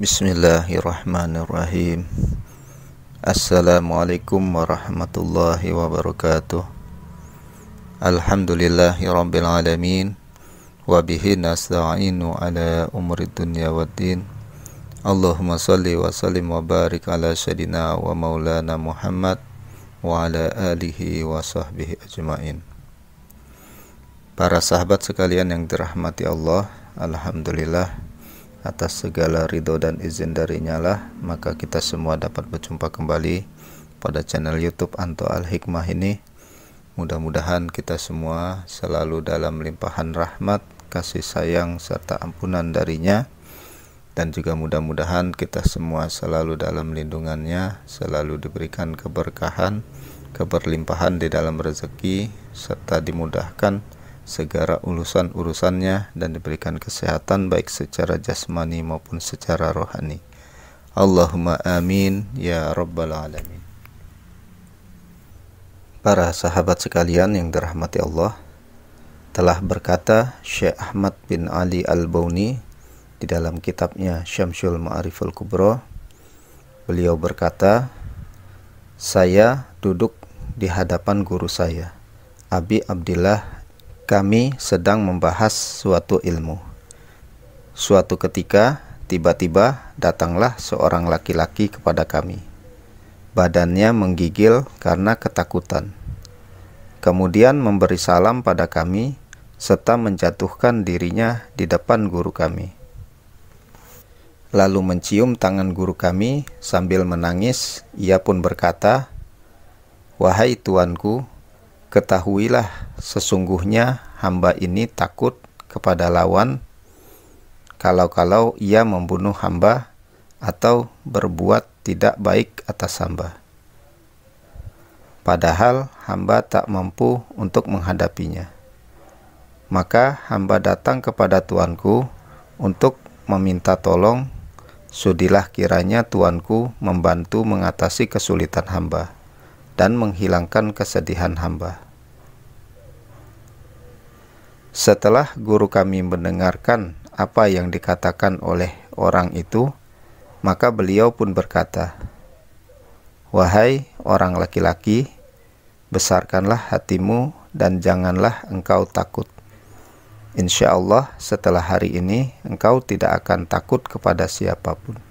Bismillahirrahmanirrahim Assalamualaikum warahmatullahi wabarakatuh rabbil alamin wa bihi nasta'inu ala dunia wa din. Allahumma salli wa sallim wa barik ala syadina wa maulana Muhammad wa ala alihi wa sahbihi ajmain Para sahabat sekalian yang dirahmati Allah, alhamdulillah atas segala ridho dan izin darinya lah maka kita semua dapat berjumpa kembali pada channel youtube Anto Al-Hikmah ini mudah-mudahan kita semua selalu dalam limpahan rahmat kasih sayang serta ampunan darinya dan juga mudah-mudahan kita semua selalu dalam lindungannya selalu diberikan keberkahan keberlimpahan di dalam rezeki serta dimudahkan segera urusan-urusannya dan diberikan kesehatan baik secara jasmani maupun secara rohani. Allahumma amin ya rabbal alamin. Para sahabat sekalian yang dirahmati Allah, telah berkata Syekh Ahmad bin Ali Al-Bauni di dalam kitabnya Syamsul Ma'ariful Kubro beliau berkata saya duduk di hadapan guru saya Abi Abdillah kami sedang membahas suatu ilmu. Suatu ketika, tiba-tiba datanglah seorang laki-laki kepada kami. Badannya menggigil karena ketakutan. Kemudian memberi salam pada kami serta menjatuhkan dirinya di depan guru kami. Lalu mencium tangan guru kami sambil menangis, ia pun berkata, "Wahai tuanku, ketahuilah sesungguhnya hamba ini takut kepada lawan kalau-kalau ia membunuh hamba atau berbuat tidak baik atas hamba. Padahal hamba tak mampu untuk menghadapinya. Maka hamba datang kepada tuanku untuk meminta tolong, sudilah kiranya tuanku membantu mengatasi kesulitan hamba dan menghilangkan kesedihan hamba. Setelah guru kami mendengarkan apa yang dikatakan oleh orang itu, maka beliau pun berkata, "Wahai orang laki-laki, besarkanlah hatimu dan janganlah engkau takut. Insya Allah, setelah hari ini engkau tidak akan takut kepada siapapun."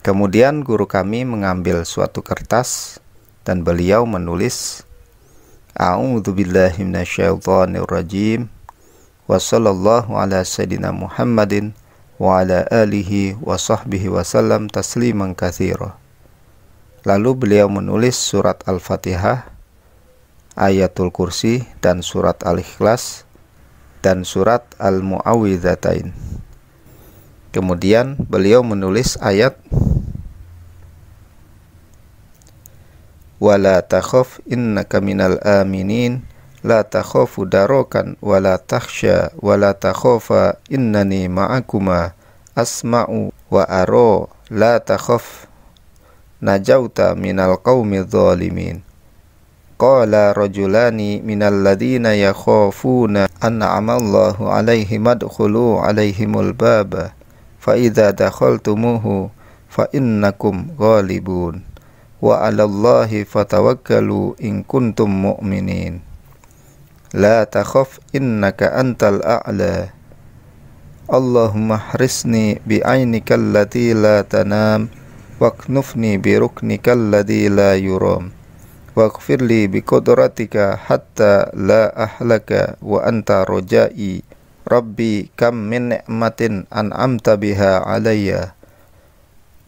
Kemudian guru kami mengambil suatu kertas dan beliau menulis A'udzu billahi minasyaitonir rajim. Wassallallahu ala sayidina Muhammadin wa ala alihi wa sahbihi wasallam tasliman katsira. Lalu beliau menulis surat Al-Fatihah, ayatul kursi dan surat Al-Ikhlas dan surat Al-Muawwidzatain. Kemudian beliau menulis ayat ولا تخف إنك من الآمنين لا تخاف داروكا ولا تخشى ولا تخاف إنني معكما أسمع وأرى لا تخف نجوت من القوم الظالمين قال رجلان من الذين يخافون أنعم الله عليهم ادخلوا عليهم الباب فإذا دخلتموه فإنكم غالبون وعلى الله فتوكلوا إن كنتم مؤمنين لا تخف إنك أنت الأعلى اللهم احرسني بعينك التي لا تنام واكنفني بركنك الذي لا يرام واغفر لي بقدرتك حتى لا أهلك وأنت رجائي ربي كم من نعمة أنعمت بها عليّ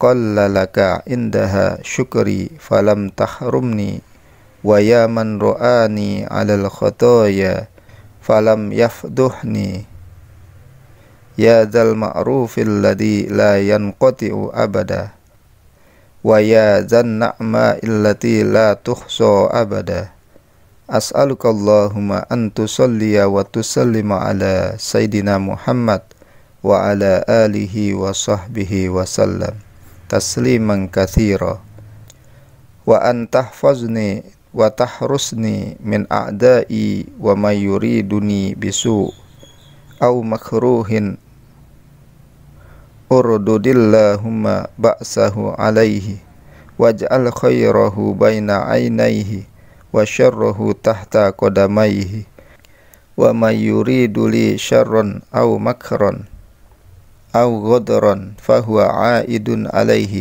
laka indaha syukri falam tahrumni wa ya man ra'ani 'alal khotoya falam yafduhni ya dzal ma'rufil ladzi la yanqati'u abada wa ya dzan na'ma illati la tuhso abada as'aluka Allahumma an tusalliya wa tusallima ala Muhammad wa ala alihi wa sahbihi wa sallam tasliman kathira wa an tahfazni wa tahrusni min a'dai wa may yuriduni bisu au makruhin urdudillahumma ba'sahu alaihi waj'al khairahu baina ainaihi wa syarrahu tahta qadamaihi wa may yuridu li syarran aw makran أو غدرا فهو عائد عليه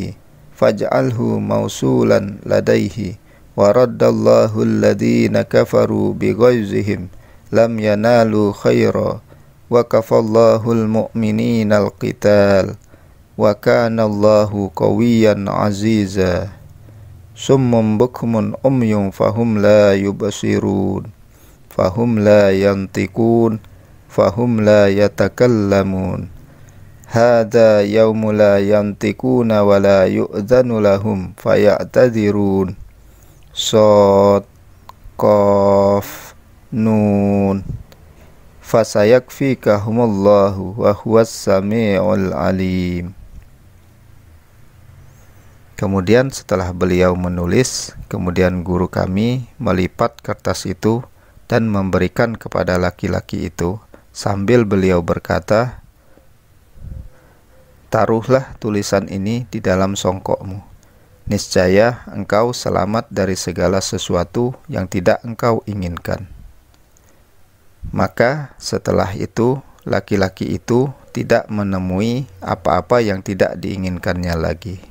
فاجعله موصولا لديه ورد الله الذين كفروا بغيظهم لم ينالوا خيرا وكفى الله المؤمنين القتال وكان الله قويا عزيزا سم بكم أمي فهم لا يبصرون فهم لا ينطقون فهم لا يتكلمون Hada yaumula yantikuna wala yu'zanu lahum faya'tadirun Sot Kof Nun Fasayakfikahumullahu wa huwas sami'ul alim Kemudian setelah beliau menulis, kemudian guru kami melipat kertas itu dan memberikan kepada laki-laki itu sambil beliau berkata, Taruhlah tulisan ini di dalam songkokmu. Niscaya engkau selamat dari segala sesuatu yang tidak engkau inginkan. Maka setelah itu, laki-laki itu tidak menemui apa-apa yang tidak diinginkannya lagi.